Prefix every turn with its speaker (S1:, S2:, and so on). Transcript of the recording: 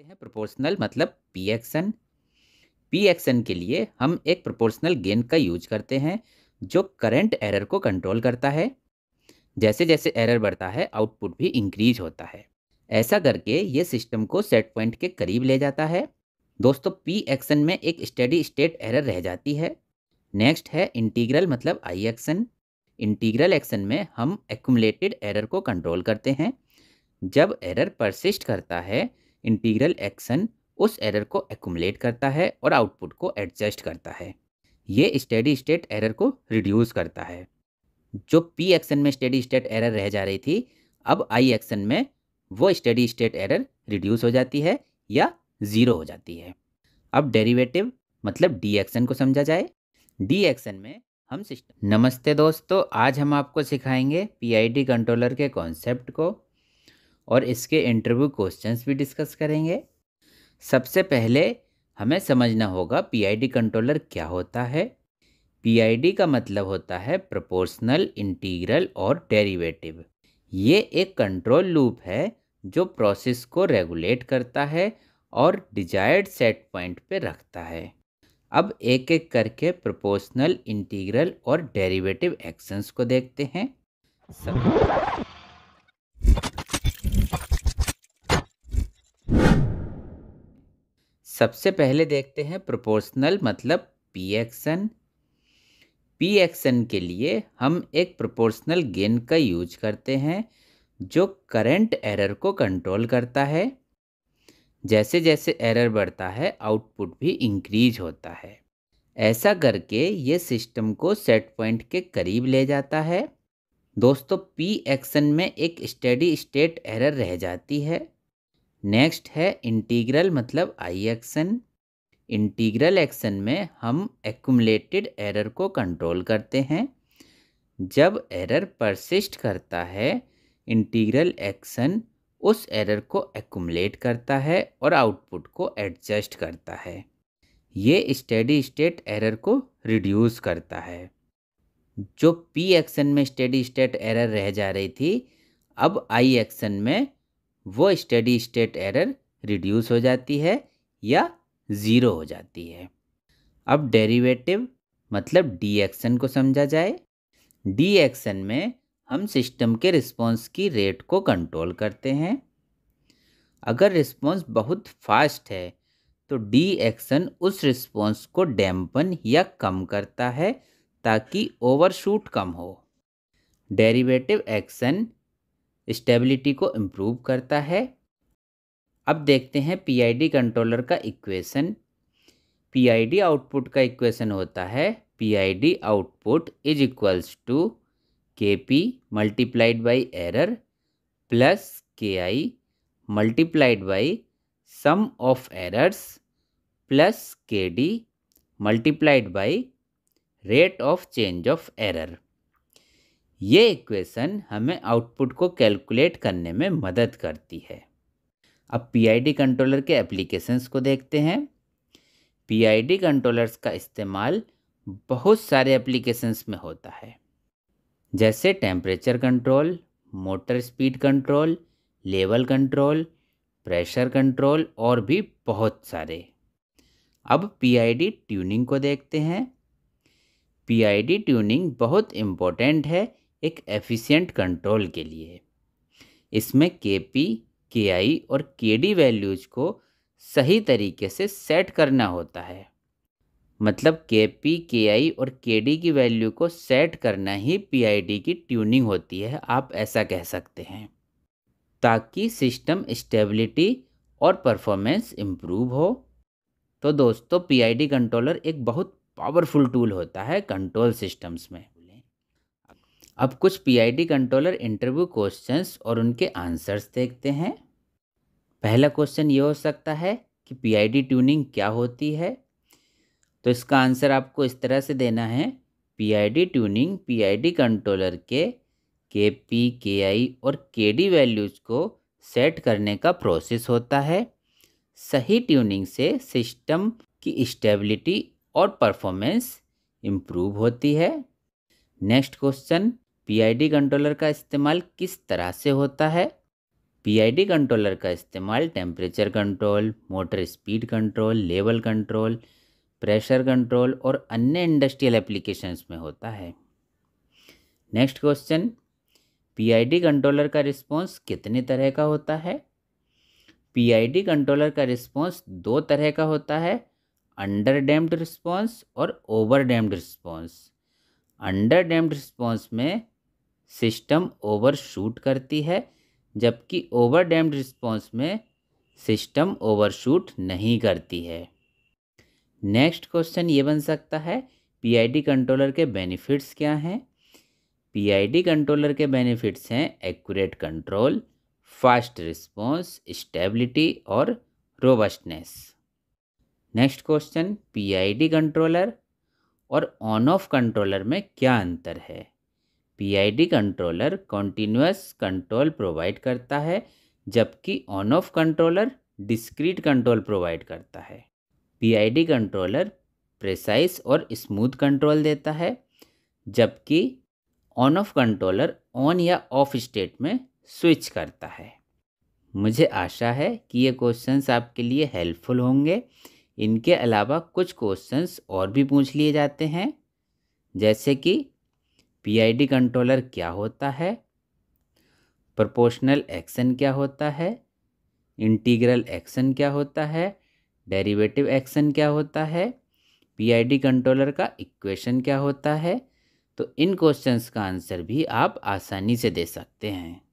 S1: करते हैं प्रोपोर्शनल मतलब पी एक्सन पी एक्सन के लिए हम एक प्रोपोर्शनल गेन का यूज करते हैं जो करंट एरर को कंट्रोल करता है जैसे जैसे एरर बढ़ता है आउटपुट भी इंक्रीज होता है ऐसा करके ये सिस्टम को सेट पॉइंट के करीब ले जाता है दोस्तों पी एक्शन में एक स्टडी स्टेट एरर रह जाती है नेक्स्ट है इंटीग्रल मतलब आई एक्शन इंटीग्रल एक्शन में हम एक्यूमलेटेड एरर को कंट्रोल करते हैं जब एरर परसिस्ट करता है इंटीग्रल एक्शन उस एरर को एकुमलेट करता है और आउटपुट को एडजस्ट करता है ये स्टेडी स्टेट एरर को रिड्यूस करता है जो पी एक्शन में स्टेडी स्टेट एरर रह जा रही थी अब आई एक्शन में वो स्टेडी स्टेट एरर रिड्यूस हो जाती है या ज़ीरो हो जाती है अब डेरिवेटिव मतलब डी एक्शन को समझा जाए डी एक्शन में हम सिस्टम नमस्ते दोस्तों आज हम आपको सिखाएंगे पीआईडी कंट्रोलर के कॉन्सेप्ट को और इसके इंटरव्यू क्वेश्चंस भी डिस्कस करेंगे सबसे पहले हमें समझना होगा पीआईडी कंट्रोलर क्या होता है पीआईडी का मतलब होता है प्रोपोर्शनल इंटीग्रल और डेरिवेटिव ये एक कंट्रोल लूप है जो प्रोसेस को रेगुलेट करता है और डिजायर्ड सेट पॉइंट पे रखता है अब एक एक करके प्रोपोर्शनल इंटीग्रल और डेरिवेटिव एक्शंस को देखते हैं सब सबसे पहले देखते हैं प्रोपोर्शनल मतलब पी एक्सन पी एक्शन के लिए हम एक प्रोपोर्शनल गेन का यूज करते हैं जो करंट एरर को कंट्रोल करता है जैसे जैसे एरर बढ़ता है आउटपुट भी इंक्रीज होता है ऐसा करके ये सिस्टम को सेट पॉइंट के करीब ले जाता है दोस्तों पी एक्शन में एक स्टडी स्टेट एरर रह जाती है नेक्स्ट है इंटीग्रल मतलब आई एक्शन इंटीग्रल एक्शन में हम एकुमलेटेड एरर को कंट्रोल करते हैं जब एरर परसिस्ट करता है इंटीग्रल एक्शन उस एरर को एक्यूमलेट करता है और आउटपुट को एडजस्ट करता है ये स्टेडी स्टेट एरर को रिड्यूस करता है जो पी एक्शन में स्टेडी स्टेट एरर रह जा रही थी अब आई एक्शन में वो स्टडी स्टेट एरर रिड्यूस हो जाती है या ज़ीरो हो जाती है अब डेरिवेटिव मतलब डी एक्शन को समझा जाए डी एक्शन में हम सिस्टम के रिस्पॉन्स की रेट को कंट्रोल करते हैं अगर रिस्पॉन्स बहुत फास्ट है तो डी एक्शन उस रिस्पॉन्स को डैम्पन या कम करता है ताकि ओवरशूट कम हो डेरिवेटिव एक्शन स्टेबिलिटी को इम्प्रूव करता है अब देखते हैं पीआईडी कंट्रोलर का इक्वेशन पीआईडी आउटपुट का इक्वेशन होता है PID output is equals to K P multiplied by error plus K I multiplied by sum of errors plus K D multiplied by rate of change of error ये equation हमें output को calculate करने में मदद करती है अब PID controller के एप्लीकेशंस को देखते हैं पीआईडी कंट्रोलर्स का इस्तेमाल बहुत सारे एप्लीकेशंस में होता है जैसे temperature control motor speed control level control pressure control और भी बहुत सारे अब पीआईडी ट्यूनिंग को देखते हैं पीआईडी ट्यूनिंग बहुत इम्पोर्टेंट है एक एफिशिएंट कंट्रोल के लिए इसमें के पी के आई और के डी वैल्यूज को सही तरीके से सेट करना होता है मतलब के पी के आई और के डी की वैल्यू को सेट करना ही पी आई डी की ट्यूनिंग होती है आप ऐसा कह सकते हैं ताकि सिस्टम स्टेबिलिटी और परफॉर्मेंस इम्प्रूव हो तो दोस्तों पी आई डी कंट्रोलर एक बहुत पावरफुल टूल होता है कंट्रोल सिस्टम्स में अब कुछ पीआईडी कंट्रोलर इंटरव्यू क्वेश्चंस और उनके आंसर्स देखते हैं पहला क्वेश्चन ये हो सकता है कि पीआईडी ट्यूनिंग क्या होती है तो इसका आंसर आपको इस तरह से देना है पीआईडी ट्यूनिंग पीआईडी कंट्रोलर के के पी के आई और के डी वैल्यूज को सेट करने का प्रोसेस होता है सही ट्यूनिंग से सिस्टम की स्टेबिलिटी और परफॉर्मेंस इम्प्रूव होती है नेक्स्ट क्वेश्चन पीआईडी कंट्रोलर का इस्तेमाल किस तरह से होता है पीआईडी कंट्रोलर का इस्तेमाल temperature control motor speed control level control pressure control और अन्य इंडस्ट्रियल एप्लीकेशंस में होता है नेक्स्ट क्वेश्चन पीआईडी कंट्रोलर का रिस्पॉन्स कितने तरह का होता है पीआईडी कंट्रोलर का रिस्पॉन्स दो तरह का होता है अंडर डैम्प्ड रिस्पॉन्स और over damped response under damped response में सिस्टम ओवरशूट करती है जबकि ओवर डैम्ड रिस्पॉन्स में सिस्टम ओवरशूट नहीं करती है नेक्स्ट क्वेश्चन ये बन सकता है पीआईडी कंट्रोलर के बेनिफिट्स क्या हैं पीआईडी कंट्रोलर के बेनिफिट्स हैं accurate control fast response stability और robustness next question PID controller और ऑन ऑफ कंट्रोलर में क्या अंतर है D controller continuous control provide करता है जबकि on off controller discrete control provide करता है डी कंट्रोलर प्रेसाइस और स्मूथ कंट्रोल देता है जबकि ऑन ऑफ कंट्रोलर ऑन या ऑफ स्टेट में स्विच करता है मुझे आशा है कि ये क्वेश्चंस आपके लिए हेल्पफुल होंगे इनके अलावा कुछ क्वेश्चंस और भी पूछ लिए जाते हैं जैसे कि पीआईडी कंट्रोलर क्या होता है प्रोपोर्शनल एक्शन क्या होता है इंटीग्रल एक्शन क्या होता है डेरिवेटिव एक्शन क्या होता है पीआईडी कंट्रोलर का इक्वेशन क्या होता है तो इन क्वेश्चंस का आंसर भी आप आसानी से दे सकते हैं